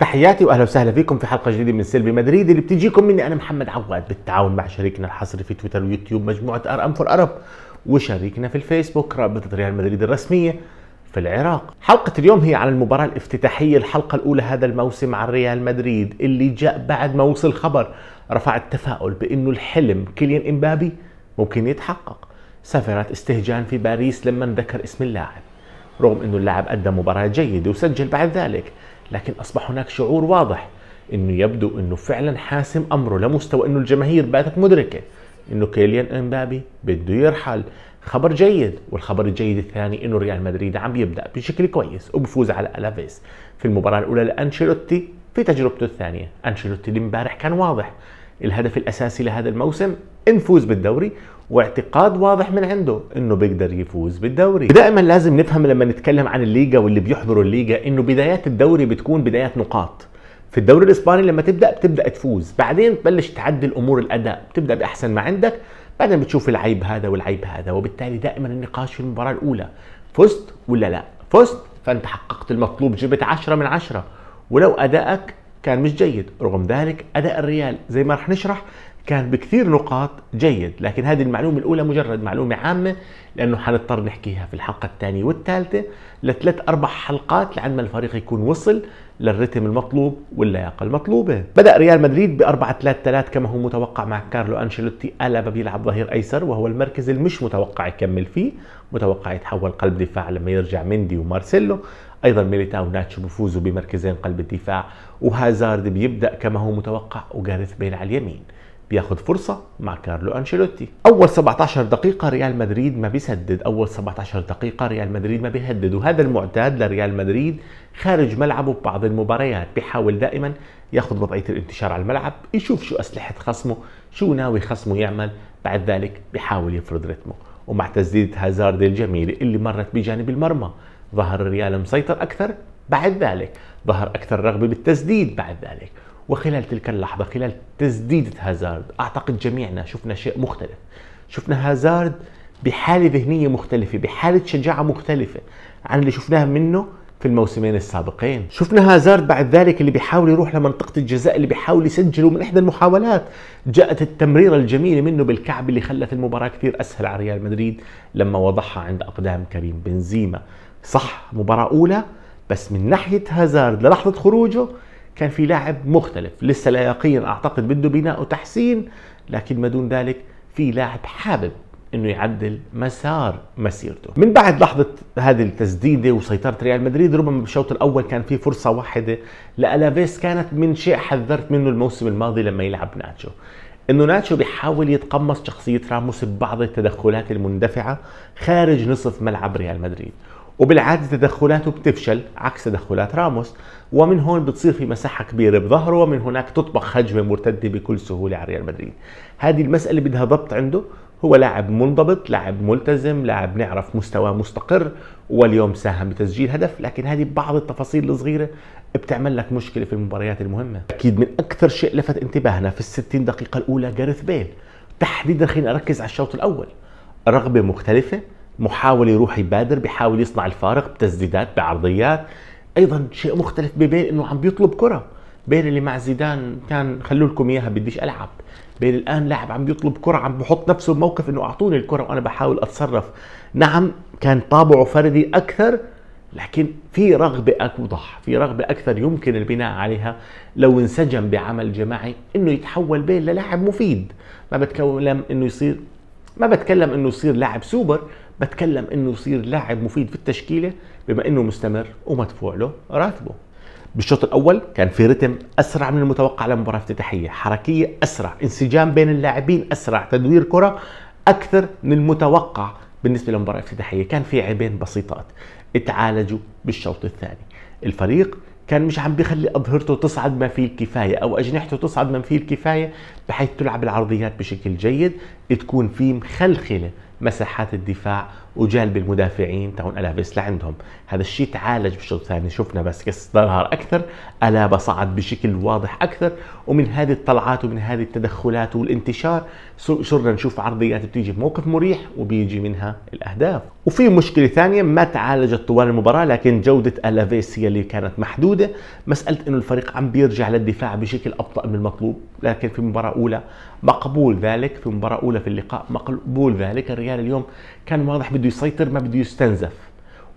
تحياتي واهلا وسهلا فيكم في حلقه جديده من سلبي مدريد اللي بتجيكم مني انا محمد عواد بالتعاون مع شريكنا الحصري في تويتر ويوتيوب مجموعه ار ام فور ارب وشريكنا في الفيسبوك رابطه ريال مدريد الرسميه في العراق حلقة اليوم هي عن المباراة الافتتاحية الحلقة الأولى هذا الموسم عن ريال مدريد اللي جاء بعد ما وصل خبر رفع التفاؤل بأنه الحلم كيليان إمبابي ممكن يتحقق سافرت استهجان في باريس لما ذكر اسم اللاعب رغم أنه اللاعب أدى مباراة جيدة وسجل بعد ذلك لكن أصبح هناك شعور واضح انه يبدو انه فعلا حاسم امره لمستوى انه الجماهير باتت مدركه انه كيليان امبابي بده يرحل خبر جيد والخبر الجيد الثاني انه ريال مدريد عم يبدا بشكل كويس وبفوز على الافيس في المباراه الاولى لانشيلوتي في تجربته الثانيه انشيلوتي اللي امبارح كان واضح الهدف الاساسي لهذا الموسم نفوز بالدوري واعتقاد واضح من عنده انه بيقدر يفوز بالدوري دائما لازم نفهم لما نتكلم عن الليجا واللي بيحضروا الليجا انه بدايات الدوري بتكون بدايات نقاط في الدوري الاسباني لما تبدا بتبدا تفوز بعدين تبلش تعدل امور الاداء بتبدا باحسن ما عندك بعدين بتشوف العيب هذا والعيب هذا وبالتالي دائما النقاش في المباراه الاولى فزت ولا لا فزت فانت حققت المطلوب جبت 10 من 10 ولو ادائك كان مش جيد رغم ذلك أداء الريال زي ما رح نشرح كان بكثير نقاط جيد لكن هذه المعلومة الأولى مجرد معلومة عامة لأنه حنضطر نحكيها في الحلقة الثانية والثالثة لثلاث أربع حلقات لعند ما الفريق يكون وصل للرتم المطلوب واللياقة المطلوبة بدأ ريال مدريد بأربعة ثلاث ثلاث كما هو متوقع مع كارلو أنشيلوتي ألابا بيلعب ظهير أيسر وهو المركز المش متوقع يكمل فيه متوقع يتحول قلب دفاع لما يرجع مندي ومارسيلو أيضا ميليتاو ناتشو بفوزه بمركزين قلب الدفاع وهازارد بيبدأ كما هو متوقع وجاريث بيل على اليمين بياخذ فرصة مع كارلو أنشيلوتي أول 17 دقيقة ريال مدريد ما بيسدد أول 17 دقيقة ريال مدريد ما بيهدد وهذا المعتاد لريال مدريد خارج ملعبه ببعض المباريات بيحاول دائما ياخذ وضعية الانتشار على الملعب يشوف شو أسلحة خصمه شو ناوي خصمه يعمل بعد ذلك بيحاول يفرض رتمه ومع تسديدة هازارد الجميل اللي مرت بجانب المرمى ظهر الريال مسيطر أكثر بعد ذلك ظهر أكثر رغبة بالتسديد بعد ذلك وخلال تلك اللحظة خلال تسديدة هازارد أعتقد جميعنا شفنا شيء مختلف شفنا هازارد بحالة ذهنية مختلفة بحالة شجاعة مختلفة عن اللي شفناه منه في الموسمين السابقين شفنا هازارد بعد ذلك اللي بيحاول يروح لمنطقة الجزاء اللي بيحاول يسجله من إحدى المحاولات جاءت التمريرة الجميلة منه بالكعب اللي خلت المباراة كثير أسهل على ريال مدريد لما وضعها عند أقدام كريم بنزيما صح مباراة أولى بس من ناحية هازارد للحظة خروجه كان في لاعب مختلف لسه لا يقين أعتقد بده بناء وتحسين لكن ما دون ذلك في لاعب حابب انه يعدل مسار مسيرته من بعد لحظه هذه التسديده وسيطره ريال مدريد ربما بالشوط الاول كان في فرصه واحده لالافيس كانت من شيء حذرت منه الموسم الماضي لما يلعب ناتشو انه ناتشو بيحاول يتقمص شخصيه راموس ببعض التدخلات المندفعه خارج نصف ملعب ريال مدريد وبالعاده تدخلاته بتفشل عكس تدخلات راموس ومن هون بتصير في مساحه كبيره بظهره ومن هناك تطبخ هجمه مرتده بكل سهوله على ريال مدريد هذه المساله بدها ضبط عنده هو لاعب منضبط لاعب ملتزم لاعب نعرف مستواه مستقر واليوم ساهم بتسجيل هدف لكن هذه بعض التفاصيل الصغيره بتعمل لك مشكله في المباريات المهمه اكيد من اكثر شيء لفت انتباهنا في ال دقيقه الاولى جارث بيل تحديدا خلينا اركز على الشوط الاول رغبه مختلفه محاول يروح يبادر بحاول يصنع الفارق بتسديدات بعرضيات ايضا شيء مختلف بين انه عم بيطلب كره بين اللي مع زيدان كان خلوا لكم اياها بديش العب بين الان لاعب عم بيطلب كره عم بحط نفسه بموقف انه اعطوني الكره وانا بحاول اتصرف نعم كان طابعه فردي اكثر لكن في رغبة أوضح في رغبة أكثر يمكن البناء عليها لو انسجم بعمل جماعي أنه يتحول بين للاعب مفيد ما بتكلم أنه يصير ما بتكلم أنه يصير لاعب سوبر بتكلم انه يصير لاعب مفيد في التشكيله بما انه مستمر ومدفوع له راتبه بالشوط الاول كان في رتم اسرع من المتوقع لمباراه افتتاحيه حركيه اسرع انسجام بين اللاعبين اسرع تدوير كره اكثر من المتوقع بالنسبه لمباراه افتتاحيه كان في عيبين بسيطات اتعالجوا بالشوط الثاني الفريق كان مش عم بيخلي اظهرته تصعد ما فيه الكفايه او اجنحته تصعد ما فيه الكفايه بحيث تلعب العرضيات بشكل جيد تكون في مخلخله مساحات الدفاع وجالب المدافعين تاعون الافيس لعندهم هذا الشيء تعالج بالشوط الثاني شفنا بس ظهر اكثر الابا صعد بشكل واضح اكثر ومن هذه الطلعات ومن هذه التدخلات والانتشار صرنا نشوف عرضيات بتيجي بموقف مريح وبيجي منها الاهداف وفي مشكله ثانيه ما تعالجت طوال المباراه لكن جوده الافيس هي اللي كانت محدوده مساله انه الفريق عم بيرجع للدفاع بشكل ابطا من المطلوب لكن في مباراه اولى مقبول ذلك في مباراه اولى في اللقاء مقبول ذلك الريال اليوم كان واضح بده يسيطر ما بده يستنزف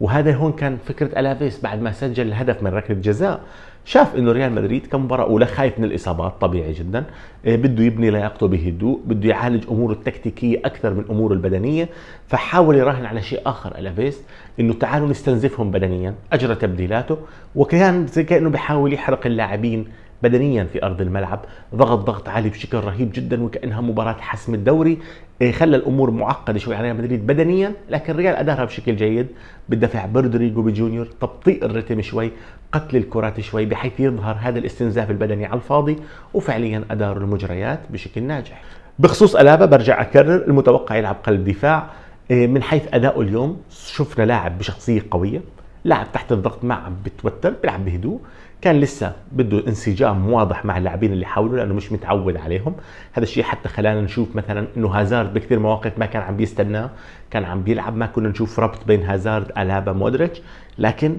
وهذا هون كان فكره الافيس بعد ما سجل الهدف من ركله جزاء شاف انه ريال مدريد كمباراه اولى خايف من الاصابات طبيعي جدا إيه، بده يبني لياقته بهدوء بده يعالج اموره التكتيكيه اكثر من اموره البدنيه فحاول يراهن على شيء اخر الافيس انه تعالوا نستنزفهم بدنيا اجرى تبديلاته وكان زي كانه بحاول يحرق اللاعبين بدنيا في ارض الملعب ضغط ضغط عالي بشكل رهيب جدا وكانها مباراه حسم الدوري إيه، خلى الامور معقده شوي على ريال مدريد بدنيا لكن ريال ادارها بشكل جيد بالدفع بردريجو بجونيور تبطيء الرتم شوي قتل الكرات شوي بحيث يظهر هذا الاستنزاف البدني على الفاضي وفعليا اداروا المجريات بشكل ناجح بخصوص الابا برجع اكرر المتوقع يلعب قلب دفاع إيه، من حيث اداؤه اليوم شفنا لاعب بشخصيه قويه لاعب تحت الضغط ما عم بتوتر بيلعب بهدوء كان لسه بده انسجام واضح مع اللاعبين اللي حوله لانه مش متعود عليهم هذا الشيء حتى خلانا نشوف مثلا انه هازارد بكثير مواقف ما كان عم بيستناه كان عم بيلعب ما كنا نشوف ربط بين هازارد الابا مودريتش لكن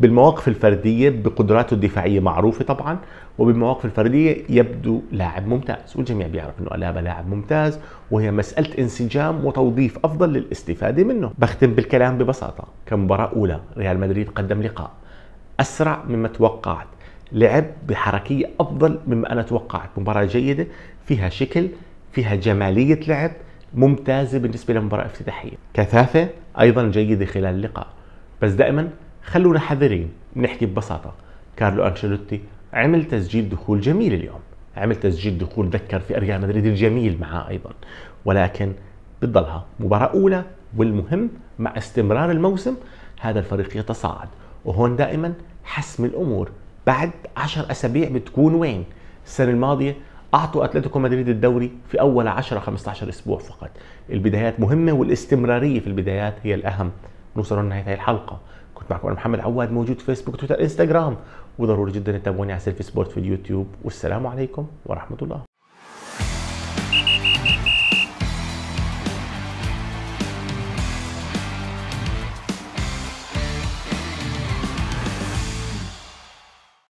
بالمواقف الفرديه بقدراته الدفاعيه معروفه طبعا وبالمواقف الفرديه يبدو لاعب ممتاز والجميع بيعرف انه الابا لاعب ممتاز وهي مساله انسجام وتوظيف افضل للاستفاده منه بختم بالكلام ببساطه كمباراه اولى ريال مدريد قدم لقاء اسرع مما توقعت لعب بحركيه افضل مما انا توقعت مباراه جيده فيها شكل فيها جماليه لعب ممتازه بالنسبه لمباراه افتتاحيه كثافه ايضا جيده خلال اللقاء بس دائما خلونا حذرين نحكي ببساطه كارلو انشيلوتي عمل تسجيل دخول جميل اليوم عمل تسجيل دخول ذكر في ريال مدريد الجميل معاه ايضا ولكن بتضلها مباراه اولى والمهم مع استمرار الموسم هذا الفريق يتصاعد وهون دائما حسم الامور بعد 10 اسابيع بتكون وين السنه الماضيه اعطوا اتلتيكو مدريد الدوري في اول 10 15 اسبوع فقط البدايات مهمه والاستمراريه في البدايات هي الاهم نوصل لنهايه هذه الحلقه كنت معكم انا محمد عواد موجود في فيسبوك تويتر انستغرام وضروري جدا تتابعوني على سيلفي سبورت في اليوتيوب والسلام عليكم ورحمه الله